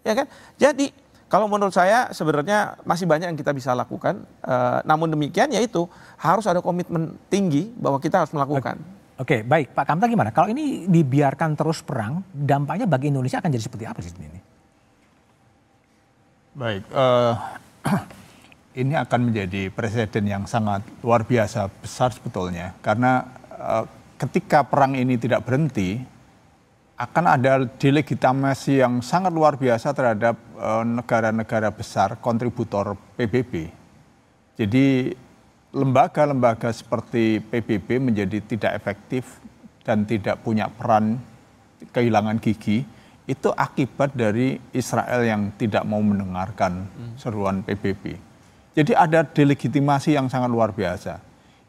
[SPEAKER 6] ya kan? Jadi kalau menurut saya sebenarnya masih banyak yang kita bisa lakukan. Uh, namun demikian yaitu harus ada komitmen tinggi bahwa kita harus melakukan. Okay. Oke, baik
[SPEAKER 3] Pak Kamta gimana? Kalau ini dibiarkan terus perang, dampaknya bagi Indonesia akan jadi seperti apa sih ini?
[SPEAKER 7] Baik, uh, ini akan menjadi presiden yang sangat luar biasa besar sebetulnya, karena uh, ketika perang ini tidak berhenti, akan ada delegitimasi yang sangat luar biasa terhadap eh, negara-negara uh, besar kontributor PBB. Jadi lembaga-lembaga seperti PBB menjadi tidak efektif dan tidak punya peran kehilangan gigi itu akibat dari Israel yang tidak mau mendengarkan seruan PBB. Jadi ada delegitimasi yang sangat luar biasa.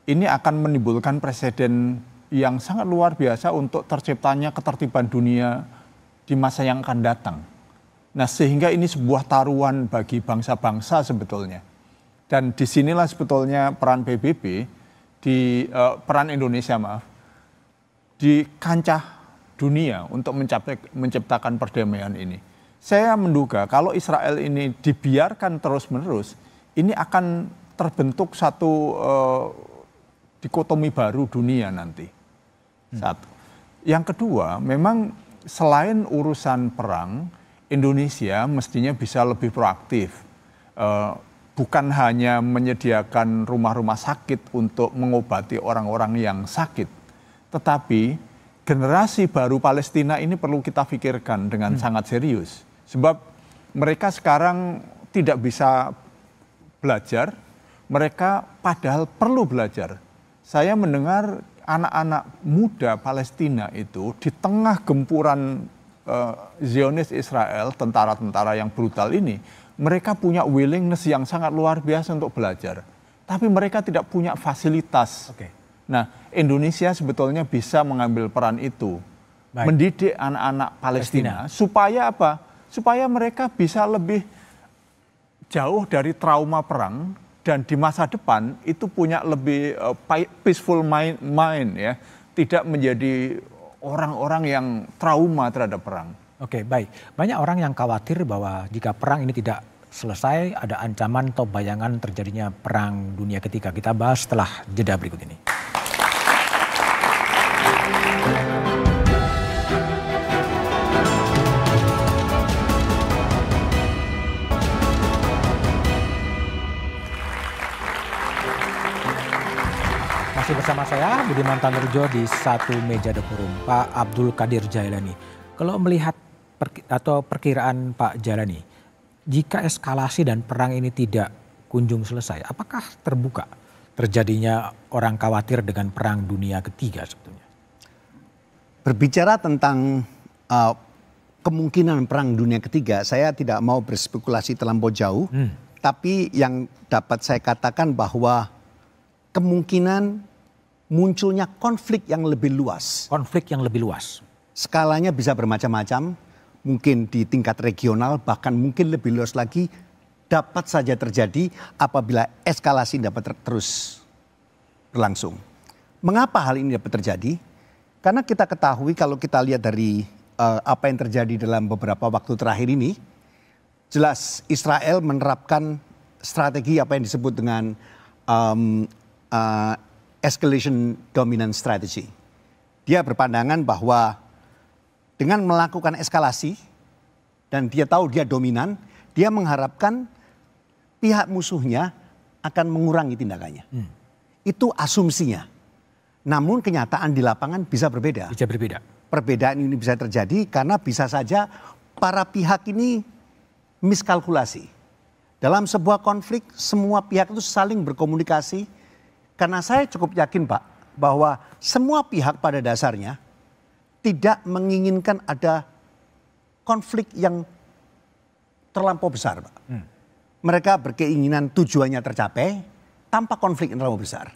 [SPEAKER 7] Ini akan menimbulkan presiden yang sangat luar biasa untuk terciptanya ketertiban dunia di masa yang akan datang. Nah, sehingga ini sebuah taruhan bagi bangsa-bangsa sebetulnya. Dan disinilah sebetulnya peran PBB di uh, peran Indonesia maaf di kancah dunia untuk mencapai, menciptakan perdamaian ini. Saya menduga kalau Israel ini dibiarkan terus-menerus, ini akan terbentuk satu uh, dikotomi baru dunia nanti. Hmm. Satu. Yang kedua, memang selain urusan perang, Indonesia mestinya bisa lebih proaktif. Uh, bukan hanya menyediakan rumah-rumah sakit untuk mengobati orang-orang yang sakit, tetapi generasi baru Palestina ini perlu kita pikirkan dengan hmm. sangat serius. Sebab mereka sekarang tidak bisa belajar, mereka padahal perlu belajar. Saya mendengar anak-anak muda Palestina itu di tengah gempuran uh, Zionis Israel, tentara-tentara yang brutal ini, mereka punya willingness yang sangat luar biasa untuk belajar. Tapi mereka tidak punya fasilitas. Okay Nah, Indonesia sebetulnya bisa mengambil peran itu, Baik. mendidik anak-anak Palestina, Palestina supaya apa? Supaya mereka bisa lebih jauh dari trauma perang dan di masa depan itu punya lebih uh, peaceful mind, mind ya, tidak menjadi orang-orang yang trauma terhadap perang. Oke, baik. Banyak orang yang
[SPEAKER 3] khawatir bahwa jika perang ini tidak selesai, ada ancaman atau bayangan terjadinya perang dunia ketiga. Kita bahas setelah jeda berikut ini. bersama saya Budiman Tanerjo di satu meja dekorum Pak Abdul Kadir Jailani. Kalau melihat per, atau perkiraan Pak Jailani, jika eskalasi dan perang ini tidak kunjung selesai, apakah terbuka terjadinya orang khawatir dengan perang dunia ketiga sebetulnya?
[SPEAKER 2] Berbicara tentang uh, kemungkinan perang dunia ketiga, saya tidak mau berspekulasi terlampau jauh. Hmm. Tapi yang dapat saya katakan bahwa kemungkinan munculnya konflik yang lebih luas. Konflik yang lebih luas. Skalanya bisa bermacam-macam, mungkin di tingkat regional bahkan mungkin lebih luas lagi dapat saja terjadi apabila eskalasi dapat ter terus berlangsung. Mengapa hal ini dapat terjadi? Karena kita ketahui kalau kita lihat dari uh, apa yang terjadi dalam beberapa waktu terakhir ini, jelas Israel menerapkan strategi apa yang disebut dengan um, escalation Dominant strategy. Dia berpandangan bahwa dengan melakukan eskalasi dan dia tahu dia dominan, dia mengharapkan pihak musuhnya akan mengurangi tindakannya. Hmm. Itu asumsinya. Namun kenyataan di lapangan bisa berbeda. Bisa berbeda. Perbedaan ini bisa terjadi karena bisa saja para pihak ini miskalkulasi. Dalam sebuah konflik semua pihak itu saling berkomunikasi, karena saya cukup yakin Pak bahwa semua pihak pada dasarnya tidak menginginkan ada konflik yang terlampau besar Pak. Hmm. Mereka berkeinginan tujuannya tercapai tanpa konflik yang terlalu besar.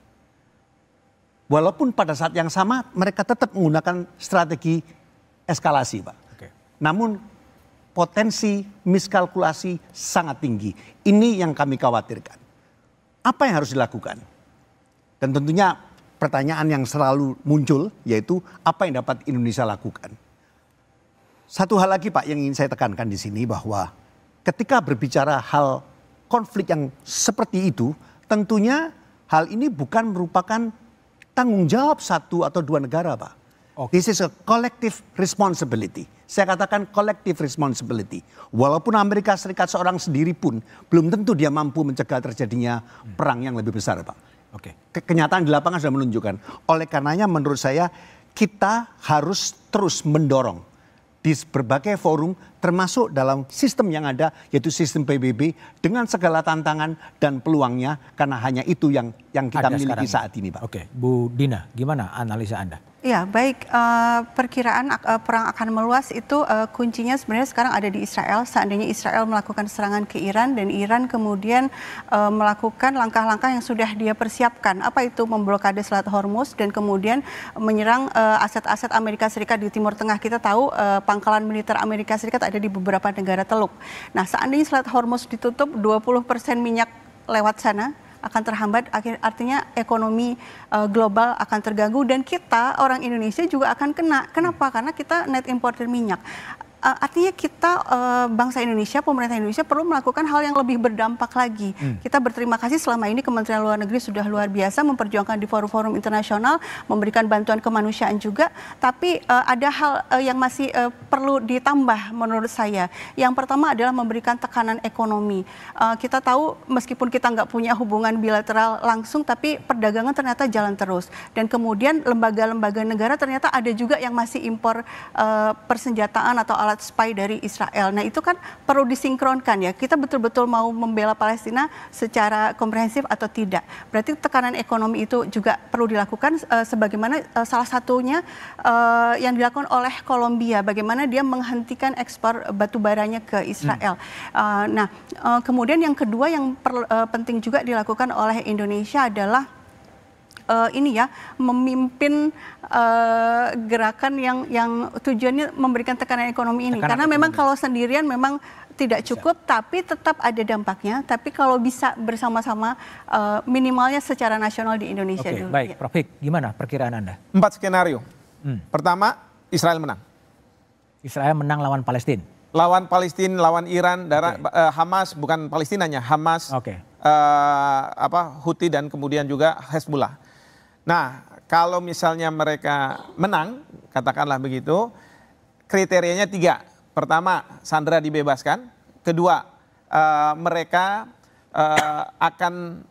[SPEAKER 2] Walaupun pada saat yang sama mereka tetap menggunakan strategi eskalasi Pak. Okay. Namun potensi miskalkulasi sangat tinggi. Ini yang kami khawatirkan. Apa yang harus dilakukan? Dan tentunya pertanyaan yang selalu muncul yaitu apa yang dapat Indonesia lakukan. Satu hal lagi Pak yang ingin saya tekankan di sini bahwa ketika berbicara hal konflik yang seperti itu tentunya hal ini bukan merupakan tanggung jawab satu atau dua negara Pak. Okay. This is a collective responsibility. Saya katakan collective responsibility. Walaupun Amerika Serikat seorang sendiri pun belum tentu dia mampu mencegah terjadinya perang yang lebih besar, Pak. Oke. Okay. Kenyataan di lapangan sudah menunjukkan. Oleh karenanya menurut saya kita harus terus mendorong di berbagai forum termasuk dalam sistem yang ada yaitu sistem PBB dengan segala tantangan dan peluangnya karena hanya itu yang yang kita ada miliki saat
[SPEAKER 3] ini, Pak. Oke, Bu Dina, gimana analisa Anda?
[SPEAKER 5] Ya, baik uh, perkiraan uh, perang akan meluas itu uh, kuncinya sebenarnya sekarang ada di Israel. Seandainya Israel melakukan serangan ke Iran dan Iran kemudian uh, melakukan langkah-langkah yang sudah dia persiapkan, apa itu memblokade Selat Hormuz dan kemudian menyerang aset-aset uh, Amerika Serikat di Timur Tengah. Kita tahu uh, pangkalan militer Amerika Serikat ada di beberapa negara teluk. Nah, seandainya Selat Hormuz ditutup 20% minyak lewat sana akan terhambat artinya ekonomi uh, global akan terganggu dan kita orang Indonesia juga akan kena. Kenapa? Karena kita net importer minyak uh, artinya kita uh, bangsa Indonesia, pemerintah Indonesia perlu melakukan hal yang lebih berdampak lagi. Hmm. Kita berterima kasih selama ini Kementerian Luar Negeri sudah luar biasa memperjuangkan di forum-forum internasional, memberikan bantuan kemanusiaan juga, tapi uh, ada hal uh, yang masih uh, perlu ditambah menurut saya. Yang pertama adalah memberikan tekanan ekonomi. Uh, kita tahu meskipun kita nggak punya hubungan bilateral langsung, tapi perdagangan ternyata jalan terus. Dan kemudian lembaga-lembaga negara ternyata ada juga yang masih impor uh, persenjataan atau alat alat spy dari Israel. Nah itu kan perlu disinkronkan ya. Kita betul-betul mau membela Palestina secara komprehensif atau tidak. Berarti tekanan ekonomi itu juga perlu dilakukan uh, sebagaimana uh, salah satunya uh, yang dilakukan oleh Kolombia. Bagaimana dia menghentikan ekspor batu baranya ke Israel. Hmm. Uh, nah uh, kemudian yang kedua yang per, uh, penting juga dilakukan oleh Indonesia adalah uh, ini ya memimpin uh, gerakan yang yang tujuannya memberikan tekanan ekonomi ini. Tekanan Karena ekonomi. memang kalau sendirian memang tidak cukup bisa. tapi tetap ada dampaknya tapi kalau bisa bersama-sama uh, minimalnya secara nasional di Indonesia okay, dulu. Baik, ya.
[SPEAKER 3] Prof. Hik, gimana perkiraan Anda? Empat skenario. Hmm. Pertama, Israel menang. Israel menang lawan Palestina. Lawan Palestina,
[SPEAKER 6] lawan Iran, darah, okay. uh, Hamas bukan Palestinanya, Hamas. Okay. Uh, apa Houthi dan kemudian juga Hezbollah. Nah, kalau misalnya mereka menang, katakanlah begitu, kriterianya tiga. Pertama, Sandra dibebaskan. Kedua, uh, mereka uh, akan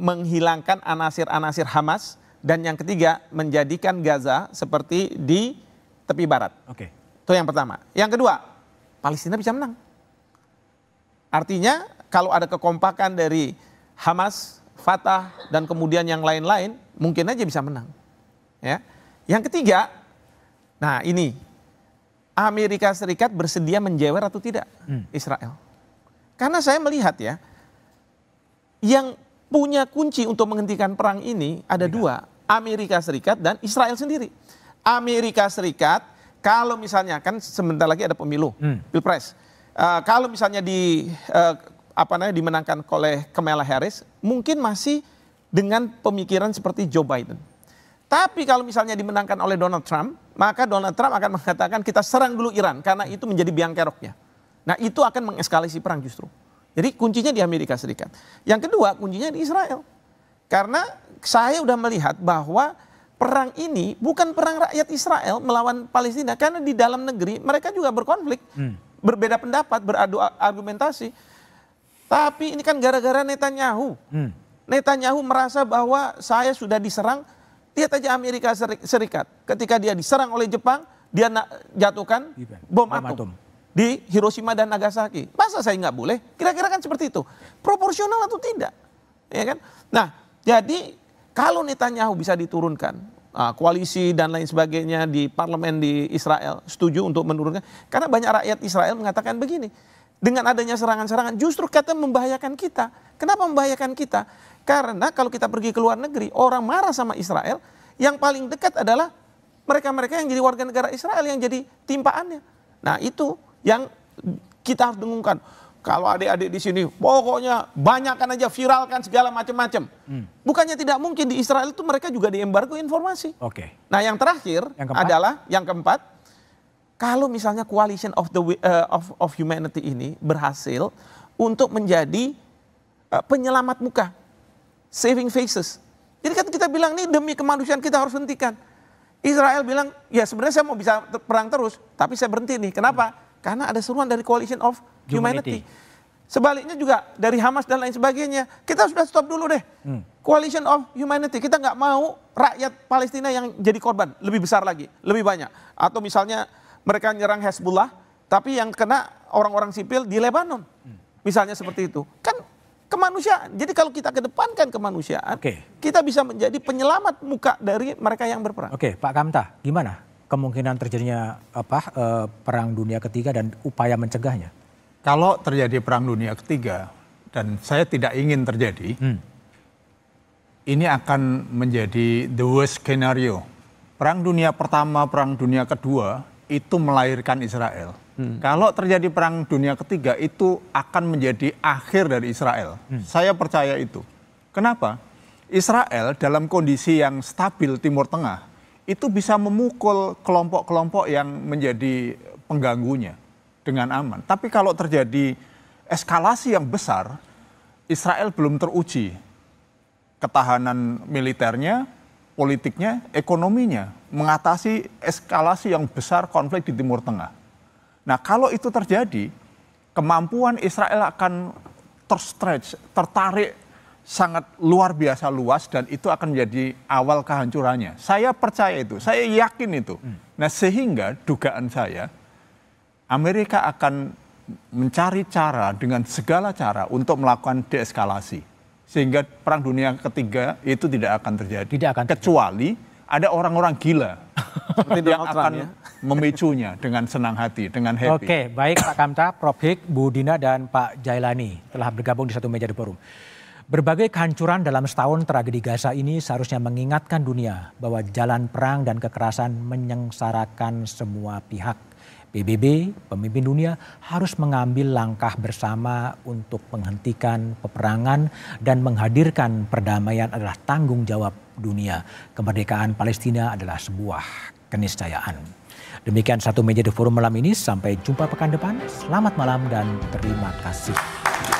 [SPEAKER 6] menghilangkan anasir-anasir Hamas. Dan yang ketiga, menjadikan Gaza seperti di tepi barat. Oke. Itu yang pertama. Yang kedua, Palestina bisa menang. Artinya kalau ada kekompakan dari Hamas, Fatah, dan kemudian yang lain-lain, mungkin aja bisa menang. Ya. Yang ketiga, nah ini Amerika Serikat bersedia menjewer atau tidak hmm. Israel. Karena saya melihat ya, yang punya kunci untuk menghentikan perang ini ada Amerika. dua, Amerika Serikat dan Israel sendiri. Amerika Serikat kalau misalnya kan sebentar lagi ada pemilu, hmm. pilpres. Uh, kalau misalnya di uh, apa namanya dimenangkan oleh Kamala Harris, mungkin masih dengan pemikiran seperti Joe Biden. Tapi kalau misalnya dimenangkan oleh Donald Trump, maka Donald Trump akan mengatakan kita serang dulu Iran karena itu menjadi biang keroknya. Nah itu akan mengeskalasi perang justru. Jadi kuncinya di Amerika Serikat. Yang kedua kuncinya di Israel. Karena saya sudah melihat bahwa perang ini bukan perang rakyat Israel melawan Palestina. Karena di dalam negeri mereka juga berkonflik. Hmm. Berbeda pendapat, beradu argumentasi. Tapi ini kan gara-gara Netanyahu. Hmm Netanyahu merasa bahwa saya sudah diserang. Lihat aja Amerika Serikat. Ketika dia diserang oleh Jepang, dia jatuhkan bom, atom. atom di Hiroshima dan Nagasaki. Masa saya nggak boleh? Kira-kira kan seperti itu. Proporsional atau tidak? Ya kan? Nah, jadi kalau Netanyahu bisa diturunkan, ah, koalisi dan lain sebagainya di parlemen di Israel setuju untuk menurunkan. Karena banyak rakyat Israel mengatakan begini, dengan adanya serangan-serangan justru kata membahayakan kita. Kenapa membahayakan kita? Karena kalau kita pergi ke luar negeri, orang marah sama Israel, yang paling dekat adalah mereka-mereka yang jadi warga negara Israel yang jadi timpaannya. Nah itu yang kita harus dengungkan. Kalau adik-adik di sini, pokoknya banyakkan aja viralkan segala macam-macam. Hmm. Bukannya tidak mungkin di Israel itu mereka juga diembargo informasi. Oke. Okay. Nah yang terakhir yang adalah yang keempat, kalau misalnya coalition of the uh, of, of humanity ini berhasil untuk menjadi uh, penyelamat muka saving faces. Jadi kan kita bilang nih demi kemanusiaan kita harus hentikan. Israel bilang, ya sebenarnya saya mau bisa perang terus, tapi saya berhenti nih. Kenapa? Karena ada seruan dari Coalition of Humanity. Humanity. Sebaliknya juga dari Hamas dan lain sebagainya. Kita sudah stop dulu deh. Hmm. Coalition of Humanity. Kita nggak mau rakyat Palestina yang jadi korban. Lebih besar lagi, lebih banyak. Atau misalnya mereka nyerang Hezbollah, tapi yang kena orang-orang sipil di Lebanon. Hmm. Misalnya seperti itu. Kan kemanusiaan. Jadi kalau kita kedepankan kemanusiaan, okay. kita bisa menjadi penyelamat muka dari mereka yang
[SPEAKER 3] berperang. Oke, okay, Pak Kamta, gimana kemungkinan terjadinya apa eh, perang dunia ketiga dan upaya mencegahnya?
[SPEAKER 7] Kalau terjadi perang dunia ketiga dan saya tidak ingin terjadi, hmm. ini akan menjadi the worst scenario. Perang dunia pertama, perang dunia kedua itu melahirkan Israel. Hmm. Kalau terjadi perang dunia ketiga itu akan menjadi akhir dari Israel. Hmm. Saya percaya itu. Kenapa? Israel dalam kondisi yang stabil Timur Tengah itu bisa memukul kelompok-kelompok yang menjadi pengganggunya dengan aman. Tapi kalau terjadi eskalasi yang besar, Israel belum teruji ketahanan militernya, politiknya, ekonominya mengatasi eskalasi yang besar konflik di Timur Tengah. Nah kalau itu terjadi, kemampuan Israel akan terstretch, tertarik sangat luar biasa luas dan itu akan menjadi awal kehancurannya. Saya percaya itu, saya yakin itu. Hmm. Nah sehingga dugaan saya, Amerika akan mencari cara dengan segala cara untuk melakukan deeskalasi sehingga perang dunia ketiga itu tidak akan terjadi. Tidak akan terjadi. kecuali ada orang-orang gila yang Trump, akan ya? memicunya dengan senang hati, dengan happy. Oke, baik Pak Kamta, Prof. Hik, Bu
[SPEAKER 3] Dina, dan Pak Jailani telah bergabung di satu meja di forum. Berbagai kehancuran dalam setahun tragedi Gaza ini seharusnya mengingatkan dunia bahwa jalan perang dan kekerasan menyengsarakan semua pihak. PBB, pemimpin dunia harus mengambil langkah bersama untuk menghentikan peperangan dan menghadirkan perdamaian adalah tanggung jawab dunia. Kemerdekaan Palestina adalah sebuah keniscayaan. Demikian satu meja di forum malam ini. Sampai jumpa pekan depan. Selamat malam dan terima kasih.